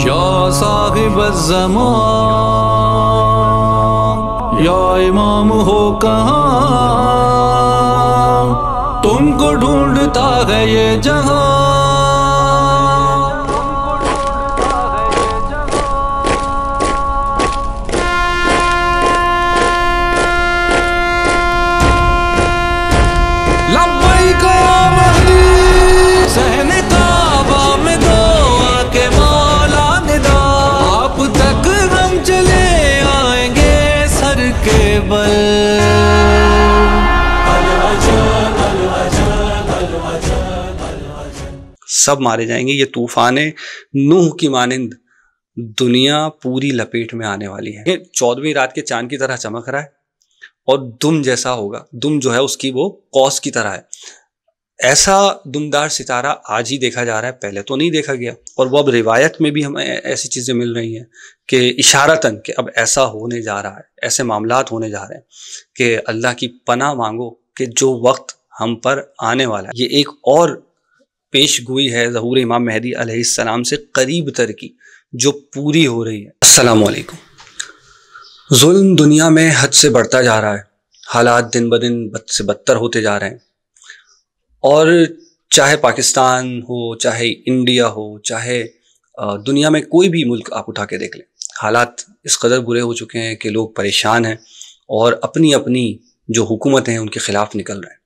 يا या इमाम हो कहा तुमको ढूंढता है ये जहां सब मारे जाएंगे ये तूफान नूह की मानंद दुनिया पूरी लपेट में आने वाली है चौदहवीं रात के चांद की तरह चमक रहा है और दुम जैसा होगा दुम जो है उसकी वो कॉस की तरह है ऐसा दुमदार सितारा आज ही देखा जा रहा है पहले तो नहीं देखा गया और वो अब रिवायत में भी हमें ऐसी चीज़ें मिल रही हैं कि इशारतन कि अब ऐसा होने जा रहा है ऐसे मामला होने जा रहे हैं कि अल्लाह की पना मांगो कि जो वक्त हम पर आने वाला है ये एक और पेश गोई है जहूर इमाम महदी आलाम से करीब तर की जो पूरी हो रही है असलकुम जुल्म दुनिया में हद से बढ़ता जा रहा है हालात दिन ब दिन बद से बदतर होते जा रहे हैं और चाहे पाकिस्तान हो चाहे इंडिया हो चाहे दुनिया में कोई भी मुल्क आप उठा के देख लें हालात इस कदर बुरे हो चुके हैं कि लोग परेशान हैं और अपनी अपनी जो हुकूमतें हैं उनके ख़िलाफ़ निकल रहे हैं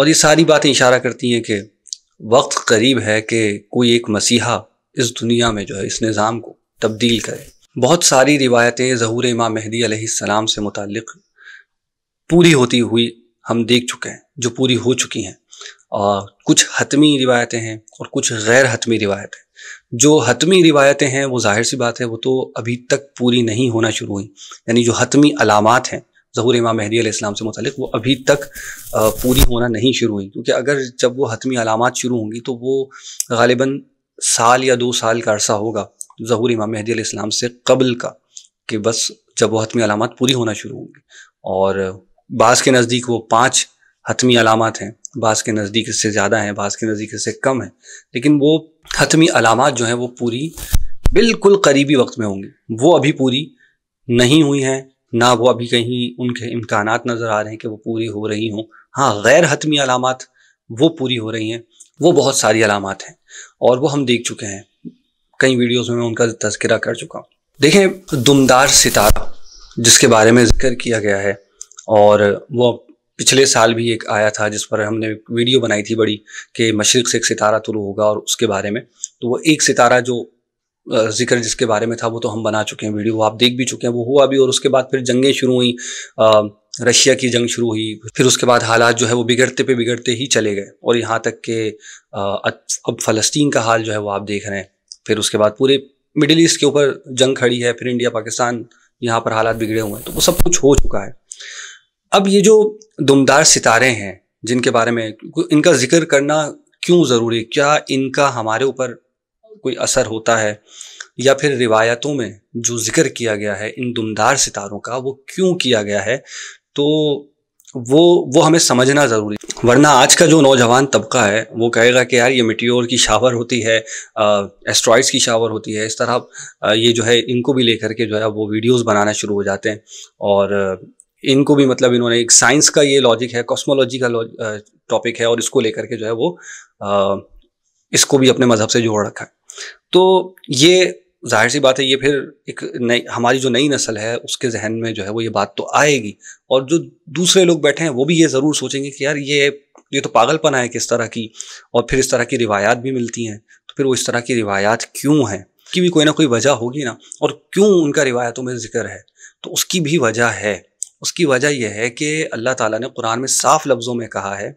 और ये सारी बातें इशारा करती हैं कि वक्त करीब है कि कोई एक मसीहा इस दुनिया में जो है इस निज़ाम को तब्दील करे बहुत सारी रिवायतें ज़हूर इमाम महदी सलाम से मुतक़ पूरी होती हुई हम देख चुके हैं जो पूरी हो चुकी हैं और कुछ हतमी रिवायतें हैं और कुछ गैर हतमी रिवायतें जो हतमी रिवायतें हैं वो जाहिर सी बात है वो तो अभी तक पूरी नहीं होना शुरू हुई यानी जो हतमी अलामत हैं जहूर इमाम महदी इस्लाम से मुतल वो अभी तक पूरी होना नहीं शुरू हुई क्योंकि अगर जब वो हतमी अलामत शुरू होंगी तो वो गालिबा साल या दो साल का अरसा होगा जहूर इमाम महदी इस्लाम से कबल का कि बस जब वो हतमी अलामत पूरी होना शुरू होंगी और बास के नज़दीक वो पाँच हतमी अलामत हैं बास के नज़दीक इससे ज़्यादा हैं बास के नज़दीक इससे कम है लेकिन वो हतमी अलामत जो हैं वो पूरी बिल्कुल करीबी वक्त में होंगी वो अभी पूरी नहीं हुई हैं ना वो अभी कहीं उनके इम्कान नज़र आ रहे हैं कि वो पूरी हो रही हों हाँ गैर हतमी अलामत वो पूरी हो रही हैं वो बहुत सारी अलामत हैं और वो हम देख चुके हैं कई वीडियोज़ में मैं उनका तस्करा कर चुका हूँ देखें दुमदार सितारा जिसके बारे में जिक्र किया गया है और वह पिछले साल भी एक आया था जिस पर हमने वीडियो बनाई थी बड़ी कि मशरक़ से एक सितारा शुरू होगा और उसके बारे में तो वो एक सितारा जो जिक्र जिसके बारे में था वो तो हम बना चुके हैं वीडियो आप देख भी चुके हैं वो हुआ भी और उसके बाद फिर जंगें शुरू हुई रशिया की जंग शुरू हुई फिर उसके बाद हालात जो है वो बिगड़ते पे बिगड़ते ही चले गए और यहाँ तक के अब फ़लस्तीन का हाल जो है वो आप देख रहे हैं फिर उसके बाद पूरे मिडिल ईस्ट के ऊपर जंग खड़ी है फिर इंडिया पाकिस्तान यहाँ पर हालात बिगड़े हुए हैं तो वो सब कुछ हो चुका है अब ये जो दुमदार सितारे हैं जिनके बारे में इनका जिक्र करना क्यों ज़रूरी क्या इनका हमारे ऊपर कोई असर होता है या फिर रिवायतों में जो जिक्र किया गया है इन दुमदार सितारों का वो क्यों किया गया है तो वो वो हमें समझना ज़रूरी वरना आज का जो नौजवान तबका है वो कहेगा कि यार ये मिट्टियोर की शावर होती है एस्ट्रॉइड्स की शावर होती है इस तरह आ, ये जो है इनको भी लेकर के जो है वो वीडियोस बनाना शुरू हो जाते हैं और इनको भी मतलब इन्होंने एक साइंस का ये लॉजिक है कॉस्मोलॉजी का टॉपिक है और इसको लेकर के जो है वो आ, इसको भी अपने मज़हब से जोड़ रखा है तो ये जाहिर सी बात है ये फिर एक नई हमारी जो नई नस्ल है उसके जहन में जो है वो ये बात तो आएगी और जो दूसरे लोग बैठे हैं वो भी ये ज़रूर सोचेंगे कि यार ये ये तो पागलपन है किस तरह की और फिर इस तरह की रिवायात भी मिलती हैं तो फिर वो इस तरह की रिवायात क्यों हैं कि भी कोई ना कोई वजह होगी ना और क्यों उनका रिवायतों में जिक्र है तो उसकी भी वजह है उसकी वजह यह है कि अल्लाह ताला ने कुरान में साफ लफ्ज़ों में कहा है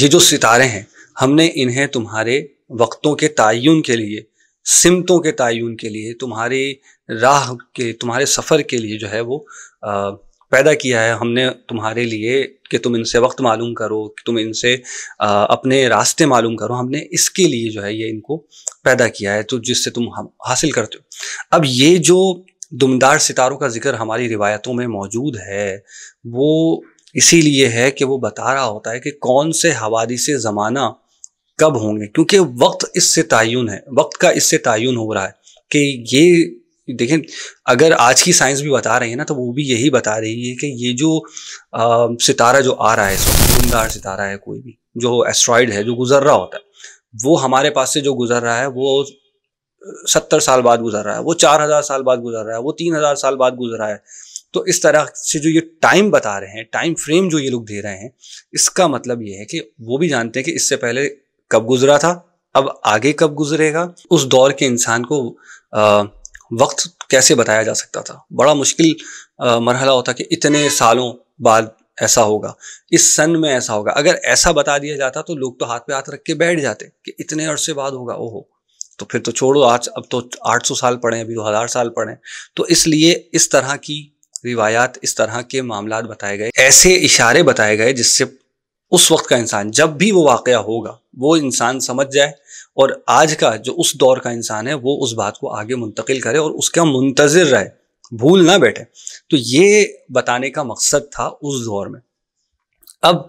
ये जो सितारे हैं हमने इन्हें तुम्हारे वक्तों के तयन के लिए सिमतों के तयन के लिए तुम्हारी राह के तुम्हारे सफ़र के लिए जो है वो आ, पैदा किया है हमने तुम्हारे लिए कि तुम इनसे वक्त मालूम करो कि तुम इनसे अपने रास्ते मालूम करो हमने इसके लिए जो है ये इनको पैदा किया है तो जिससे तुम हासिल करते हो अब ये जो दुमदार सितारों का जिक्र हमारी रिवायतों में मौजूद है वो इसीलिए है कि वो बता रहा होता है कि कौन से हवादी से ज़माना कब होंगे क्योंकि वक्त इससे तयन है वक्त का इससे तयन हो रहा है कि ये देखें अगर आज की साइंस भी बता रही है ना तो वो भी यही बता रही है कि ये जो आ, सितारा जो आ रहा है इस सितारा है कोई भी जो एस्ट्रॉयड है जो गुजर रहा होता है वो हमारे पास से जो गुजर रहा है वो सत्तर साल बाद गुजर रहा है वो चार हज़ार साल बाद गुजर रहा है वो तीन हज़ार साल बाद गुजर रहा है तो इस तरह से जो ये टाइम बता रहे हैं टाइम फ्रेम जो ये लोग दे रहे हैं इसका मतलब ये है कि वो भी जानते हैं कि इससे पहले कब गुजरा था अब आगे कब गुजरेगा उस दौर के इंसान को आ, वक्त कैसे बताया जा सकता था बड़ा मुश्किल मरहला होता कि इतने सालों बाद ऐसा होगा इस सन में ऐसा होगा अगर ऐसा बता दिया जाता तो लोग तो हाथ पे हाथ रख के बैठ जाते कि इतने अरसे बाद होगा ओहो तो फिर तो छोड़ो आज अब तो 800 साल पड़े अभी तो हज़ार साल पड़े तो इसलिए इस तरह की रिवायात इस तरह के मामला बताए गए ऐसे इशारे बताए गए जिससे उस वक्त का इंसान जब भी वो वाक़ होगा वो इंसान समझ जाए और आज का जो उस दौर का इंसान है वो उस बात को आगे मुंतकिल करे और उसका मुंतज़र रहे भूल ना बैठे तो ये बताने का मकसद था उस दौर में अब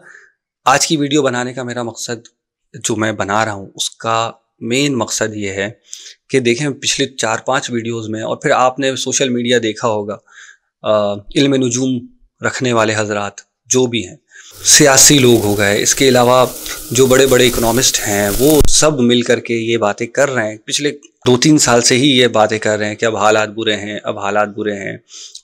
आज की वीडियो बनाने का मेरा मकसद जो मैं बना रहा हूँ उसका मेन मकसद ये है कि देखें पिछले चार पांच वीडियोस में और फिर आपने सोशल मीडिया देखा होगा इल्म नजूम रखने वाले हजरात जो भी हैं सियासी लोग हो गए इसके अलावा जो बड़े बड़े इकोनॉमिस्ट हैं वो सब मिल कर के ये बातें कर रहे हैं पिछले दो तीन साल से ही ये बातें कर रहे हैं कि अब हालात बुरे हैं अब हालात बुरे हैं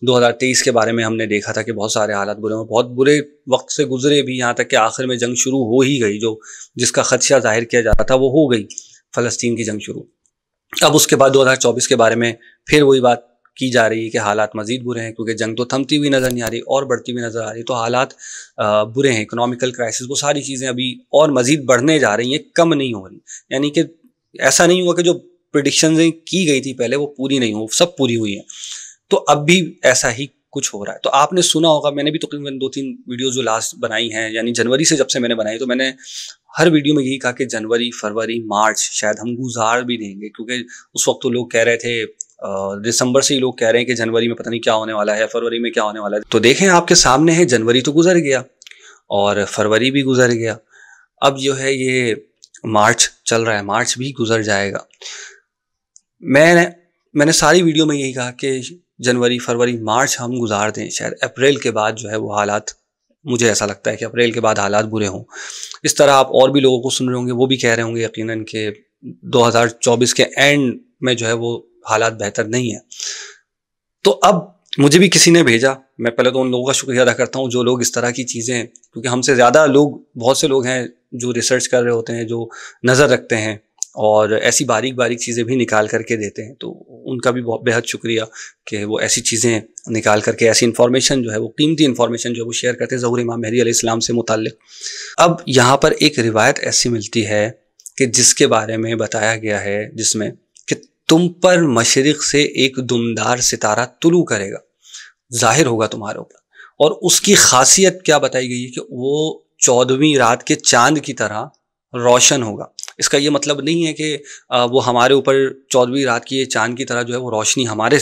2023 के बारे में हमने देखा था कि बहुत सारे हालात बुरे हैं बहुत बुरे वक्त से गुजरे भी यहाँ तक कि आखिर में जंग शुरू हो ही गई जो जिसका खदशा जाहिर किया जा रहा था वो हो गई फ़लस्तीन की जंग शुरू अब उसके बाद 2024 के बारे में फिर वही बात की जा रही है कि हालात मजीद बुरे हैं क्योंकि जंग तो थमती हुई नज़र नहीं आ रही और बढ़ती हुई नज़र आ रही तो हालात बुरे हैं इकोनॉमिकल क्राइसिस वो सारी चीज़ें अभी और मज़ीद बढ़ने जा रही हैं कम नहीं हो रही यानी कि ऐसा नहीं हुआ कि जो प्रडिक्शन की गई थी पहले वो पूरी नहीं हो सब पूरी हुई हैं तो अब भी ऐसा ही कुछ हो रहा है तो आपने सुना होगा मैंने भी तकरीबन दो तीन वीडियो जो लास्ट बनाई हैं यानी जनवरी से जब से मैंने बनाई तो मैंने हर वीडियो में यही कहा कि जनवरी फरवरी मार्च शायद हम गुजार भी देंगे क्योंकि उस वक्त तो लोग कह रहे थे दिसंबर से ही लोग कह रहे हैं कि जनवरी में पता नहीं क्या होने वाला है फरवरी में क्या होने वाला है तो देखें आपके सामने है जनवरी तो गुजर गया और फरवरी भी गुजर गया अब जो है ये मार्च चल रहा है मार्च भी गुजर जाएगा मैंने मैंने सारी वीडियो में यही कहा कि जनवरी फरवरी मार्च हम गुजार दें शायद अप्रैल के बाद जो है वो हालात मुझे ऐसा लगता है कि अप्रैल के बाद हालात बुरे हों इस तरह आप और भी लोगों को सुन रहे होंगे वो भी कह रहे होंगे यकीनन कि 2024 के एंड में जो है वो हालात बेहतर नहीं है तो अब मुझे भी किसी ने भेजा मैं पहले तो उन लोगों का शुक्रिया अदा करता हूँ जो लोग इस तरह की चीज़ें हैं क्योंकि हमसे ज़्यादा लोग बहुत से लोग हैं जो रिसर्च कर रहे होते हैं जो नज़र रखते हैं और ऐसी बारीक बारीक चीज़ें भी निकाल करके देते हैं तो उनका भी बहुत बेहद शुक्रिया कि वो ऐसी चीज़ें निकाल करके ऐसी इन्फॉर्मेशन जो है वो कीमती इन्फॉर्मेशन जो है वो शेयर करते हैं ज़हूर इमाम महरी इस्लाम से मुतल अब यहाँ पर एक रिवायत ऐसी मिलती है कि जिसके बारे में बताया गया है जिसमें तुम पर मशरक़ से एक दुमदार सितारा तुलू करेगा जाहिर होगा तुम्हारे ऊपर और उसकी खासियत क्या बताई गई है कि वो चौदहवीं रात के चांद की तरह रोशन होगा इसका ये मतलब नहीं है कि वो हमारे ऊपर चौदहवीं रात की ये चांद की तरह जो है वो रोशनी हमारे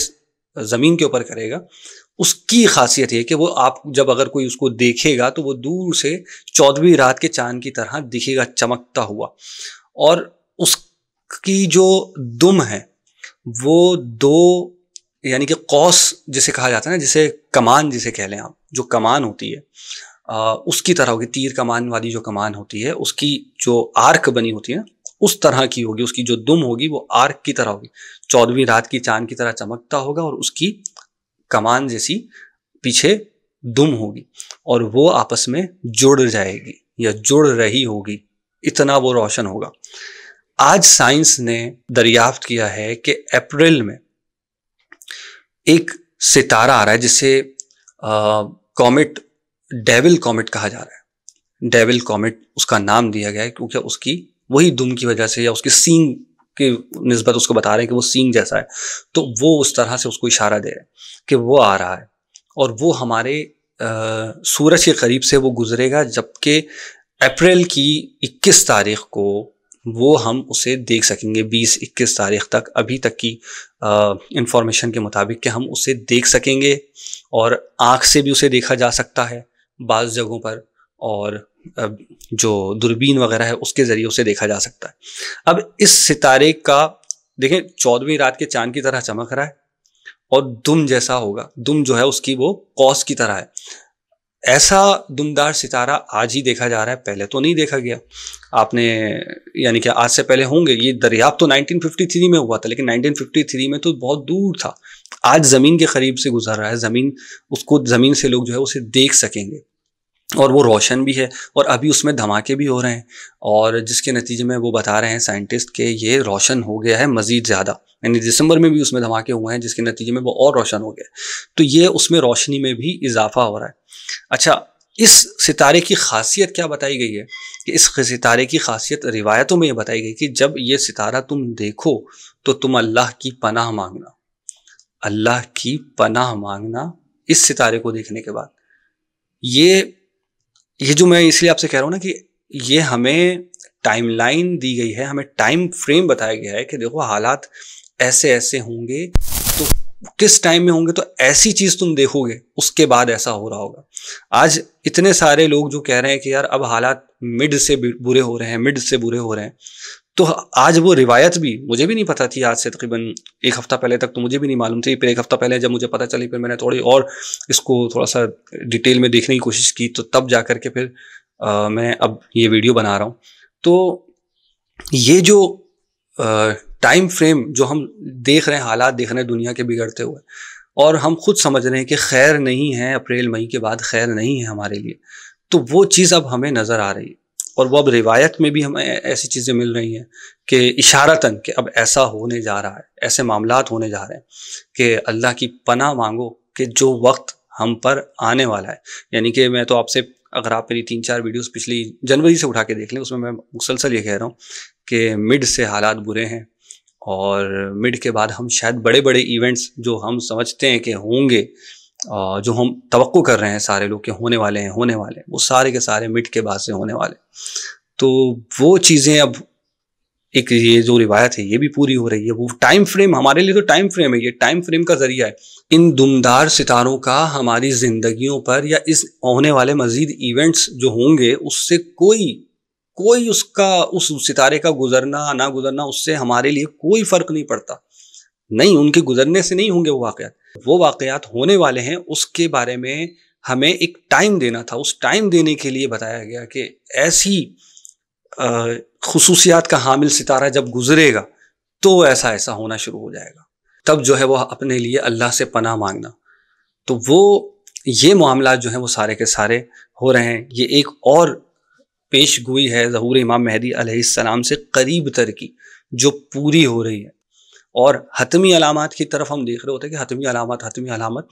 ज़मीन के ऊपर करेगा उसकी खासियत है कि वो आप जब अगर कोई उसको देखेगा तो वो दूर से चौदहवीं रात के चांद की तरह दिखेगा चमकता हुआ और उसकी जो दुम है वो दो यानी कि कौस जिसे कहा जाता है ना जिसे कमान जिसे कह लें आप जो कमान होती है उसकी तरह होगी तीर कमान वाली जो कमान होती है उसकी जो आर्क बनी होती है उस तरह की होगी उसकी जो दुम होगी वो आर्क की तरह होगी चौदहवीं रात की चांद की तरह चमकता होगा और उसकी कमान जैसी पीछे दुम होगी और वो आपस में जुड़ जाएगी या जुड़ रही होगी इतना वो रोशन होगा आज साइंस ने दरियाफ्त किया है कि अप्रैल में एक सितारा आ रहा है जिसे कॉमेट डेविल कॉमेट कहा जा रहा है डेविल कॉमेट उसका नाम दिया गया है क्योंकि उसकी वही दुम की वजह से या उसकी सींग की नस्बत उसको बता रहे हैं कि वो सींग जैसा है तो वो उस तरह से उसको इशारा दे रहे हैं कि वो आ रहा है और वो हमारे आ, सूरज के करीब से वो गुजरेगा जबकि अप्रैल की 21 तारीख को वो हम उसे देख सकेंगे 20-21 तारीख तक अभी तक की इंफॉर्मेशन के मुताबिक कि हम उसे देख सकेंगे और आँख से भी उसे देखा जा सकता है बाज़ जगहों पर और जो दूरबीन वगैरह है उसके ज़रिए उसे देखा जा सकता है अब इस सितारे का देखें चौदहवीं रात के चांद की तरह चमक रहा है और दुम जैसा होगा दुम जो है उसकी वो कौस की तरह है ऐसा दुमदार सितारा आज ही देखा जा रहा है पहले तो नहीं देखा गया आपने यानी कि आज से पहले होंगे ये दरियाब तो 1953 में हुआ था लेकिन 1953 में तो बहुत दूर था आज ज़मीन के करीब से गुजर रहा है ज़मीन उसको ज़मीन से लोग जो है उसे देख सकेंगे और वो रोशन भी है और अभी उसमें धमाके भी हो रहे हैं और जिसके नतीजे में वो बता रहे हैं साइंटिस्ट के ये रोशन हो गया है मज़ीद ज़्यादा यानी दिसंबर में भी उसमें धमाके हुए हैं जिसके नतीजे में वो और रोशन हो गया तो ये उसमें रोशनी में भी इजाफा हो रहा है अच्छा इस सितारे की खासियत क्या बताई गई है कि इस सितारे की खासियत रिवायतों में ये बताई गई कि जब ये सितारा तुम देखो तो तुम अल्लाह की पनाह मांगना अल्लाह की पनाह मांगना इस सितारे को देखने के बाद ये ये जो मैं इसलिए आपसे कह रहा हूँ ना कि ये हमें टाइमलाइन दी गई है हमें टाइम फ्रेम बताया गया है कि देखो हालात ऐसे ऐसे होंगे तो किस टाइम में होंगे तो ऐसी चीज़ तुम देखोगे उसके बाद ऐसा हो रहा होगा आज इतने सारे लोग जो कह रहे हैं कि यार अब हालात मिड से बुरे हो रहे हैं मिड से बुरे हो रहे हैं तो आज वो रिवायत भी मुझे भी नहीं पता थी आज से तकरीबन एक हफ़्ता पहले तक तो मुझे भी नहीं मालूम थी फिर एक हफ़्ता पहले जब मुझे पता चली फिर मैंने थोड़ी और इसको थोड़ा सा डिटेल में देखने की कोशिश की तो तब जा कर के फिर आ, मैं अब ये वीडियो बना रहा हूँ तो ये जो टाइम फ्रेम जो हम देख रहे हैं हालात देख रहे हैं दुनिया के बिगड़ते हुए और हम खुद समझ रहे हैं कि खैर नहीं है अप्रैल मई के बाद खैर नहीं है हमारे लिए तो वो चीज़ अब हमें नज़र आ रही है और वह अब रिवायत में भी हमें ऐसी चीज़ें मिल रही हैं कि इशारतन कि अब ऐसा होने जा रहा है ऐसे मामला होने जा रहे हैं कि अल्लाह की पना मांगो कि जो वक्त हम पर आने वाला है यानी कि मैं तो आपसे अगर आप मेरी तीन चार वीडियोस पिछली जनवरी से उठा के देख लें उसमें मैं मुसलसल ये कह रहा हूँ कि मिड से हालात बुरे हैं और मिड के बाद हम शायद बड़े बड़े इवेंट्स जो हम समझते हैं कि होंगे जो हम तो कर रहे हैं सारे लोग के होने वाले हैं होने वाले हैं वो सारे के सारे मिट के बाद से होने वाले तो वो चीज़ें अब एक ये जो रिवायत है ये भी पूरी हो रही है वो टाइम फ्रेम हमारे लिए तो टाइम फ्रेम है ये टाइम फ्रेम का जरिया है इन दुमदार सितारों का हमारी जिंदगियों पर या इस होने वाले मजीद इवेंट्स जो होंगे उससे कोई कोई उसका उस सितारे का गुजरना ना गुजरना उससे हमारे लिए कोई फर्क नहीं पड़ता नहीं उनके गुजरने से नहीं होंगे वो वाक़ वो वाकयात होने वाले हैं उसके बारे में हमें एक टाइम देना था उस टाइम देने के लिए बताया गया कि ऐसी खसूसियात का हामिल सितारा जब गुजरेगा तो ऐसा ऐसा होना शुरू हो जाएगा तब जो है वह अपने लिए अल्लाह से पनाह मांगना तो वो ये मामला जो है वो सारे के सारे हो रहे हैं ये एक और पेश गोई है जहूर इमाम मेहदी सलाम से करीब तर की जो पूरी हो रही है और हतमी अलामत की तरफ हम देख रहे होते हैं कि हतमी अलामत हतमी अलामत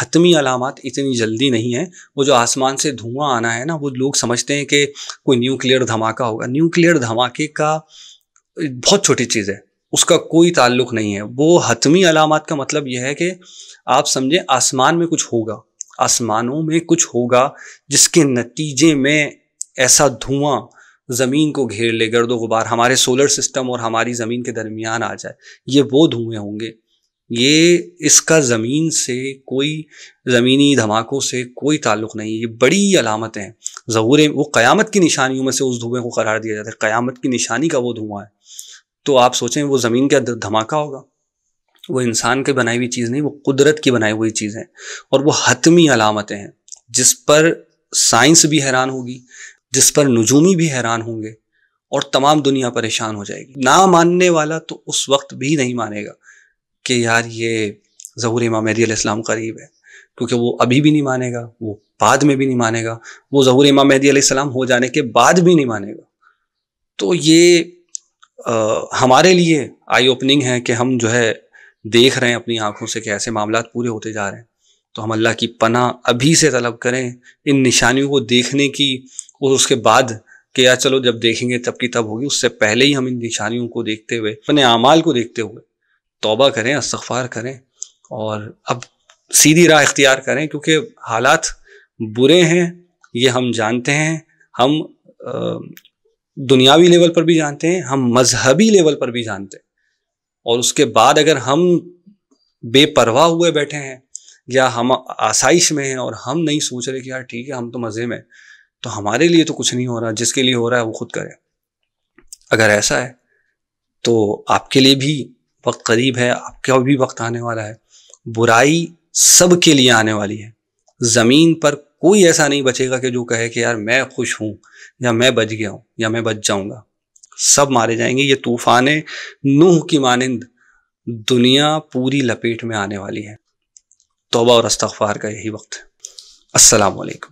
हतमी अलामत इतनी जल्दी नहीं है वो जो आसमान से धुआं आना है ना वो लोग समझते हैं कि कोई न्यूक्लियर धमाका होगा न्यूक्लियर धमाके का बहुत छोटी चीज़ है उसका कोई ताल्लुक नहीं है वो हतमी अलामत का मतलब यह है कि आप समझें आसमान में कुछ होगा आसमानों में कुछ होगा जिसके नतीजे में ऐसा धुआं ज़मीन को घेर ले गर्द गुबार हमारे सोलर सिस्टम और हमारी ज़मीन के दरमियान आ जाए ये वो धुएँ होंगे ये इसका ज़मीन से कोई ज़मीनी धमाकों से कोई ताल्लुक़ नहीं है ये बड़ी अलामतें हैं ज़हूर वो क़यामत की निशानियों में से उस धुएँ को करार दिया जाता है क़यामत की निशानी का वो धुआँ है तो आप सोचें वो ज़मीन का धमाका होगा वो इंसान की बनाई हुई चीज़ नहीं वो कुदरत की बनाई हुई चीज़ है और वो हतमी अलामतें हैं जिस पर साइंस भी हैरान होगी जिस पर नजूमी भी हैरान होंगे और तमाम दुनिया परेशान हो जाएगी ना मानने वाला तो उस वक्त भी नहीं मानेगा कि यार ये ज़हूर इमाम मेहदी इस्लाम करीब है क्योंकि वो अभी भी नहीं मानेगा वो बाद में भी नहीं मानेगा वो ज़हूर इमाम मेहदी इस्लाम हो जाने के बाद भी नहीं मानेगा तो ये आ, हमारे लिए आई ओपनिंग है कि हम जो है देख रहे हैं अपनी आंखों से कि ऐसे मामला पूरे होते जा रहे हैं तो हम अल्लाह की पना अभी से तलब करें इन निशानियों को देखने की और तो उसके बाद कि यार चलो जब देखेंगे तब की तब होगी उससे पहले ही हम इन निशानियों को देखते हुए अपने अमाल को देखते हुए तोबा करें अस्तफार करें और अब सीधी राह इख्तियार करें क्योंकि हालात बुरे हैं ये हम जानते हैं हम दुनियावी लेवल पर भी जानते हैं हम मजहबी लेवल पर भी जानते हैं और उसके बाद अगर हम बेपरवाह हुए बैठे हैं या हम आसाइश में हैं और हम नहीं सोच रहे कि यार ठीक है हम तो मज़े में तो हमारे लिए तो कुछ नहीं हो रहा जिसके लिए हो रहा है वो खुद करे अगर ऐसा है तो आपके लिए भी वक्त करीब है आपका भी वक्त आने वाला है बुराई सब के लिए आने वाली है ज़मीन पर कोई ऐसा नहीं बचेगा कि जो कहे कि यार मैं खुश हूँ या मैं बच गया हूँ या मैं बच जाऊँगा सब मारे जाएंगे ये तूफान नूह की मानंद दुनिया पूरी लपेट में आने वाली है तोबा और अस्तफार का यही वक्त है असलकम